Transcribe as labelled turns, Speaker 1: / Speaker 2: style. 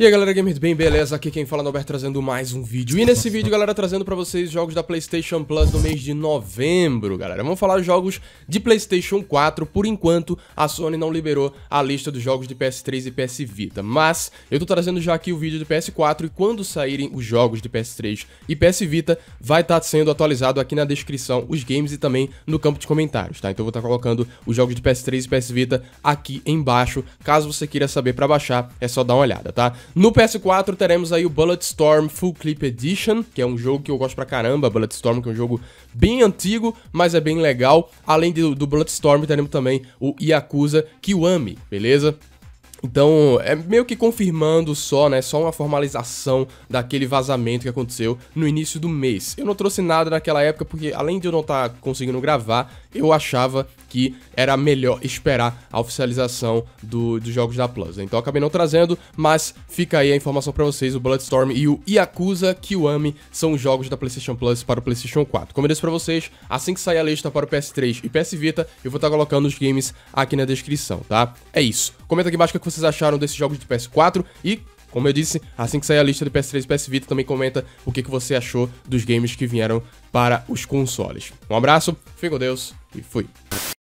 Speaker 1: E aí galera, Gamer bem, beleza? Aqui quem fala é o Norberto trazendo mais um vídeo. E nesse vídeo, galera, trazendo pra vocês jogos da PlayStation Plus do mês de novembro, galera. Vamos falar de jogos de PlayStation 4. Por enquanto, a Sony não liberou a lista dos jogos de PS3 e PS Vita. Mas eu tô trazendo já aqui o vídeo de PS4 e quando saírem os jogos de PS3 e PS Vita, vai estar tá sendo atualizado aqui na descrição os games e também no campo de comentários, tá? Então eu vou estar tá colocando os jogos de PS3 e PS Vita aqui embaixo. Caso você queira saber pra baixar, é só dar uma olhada, tá? No PS4 teremos aí o Bulletstorm Full Clip Edition, que é um jogo que eu gosto pra caramba, Bulletstorm, que é um jogo bem antigo, mas é bem legal. Além do, do Bulletstorm, teremos também o Yakuza Kiwami, beleza? Então, é meio que confirmando só, né? Só uma formalização daquele vazamento que aconteceu no início do mês. Eu não trouxe nada naquela época porque, além de eu não estar tá conseguindo gravar, eu achava que era melhor esperar a oficialização do, dos jogos da Plus. Então acabei não trazendo, mas fica aí a informação para vocês, o Bloodstorm e o Yakuza Kiwami são os jogos da PlayStation Plus para o PlayStation 4. Como eu disse para vocês, assim que sair a lista para o PS3 e PS Vita, eu vou estar tá colocando os games aqui na descrição, tá? É isso. Comenta aqui embaixo o que vocês acharam desses jogos do PS4 e como eu disse, assim que sair a lista do PS3 e PS Vita, também comenta o que, que você achou dos games que vieram para os consoles. Um abraço, fique com Deus e fui.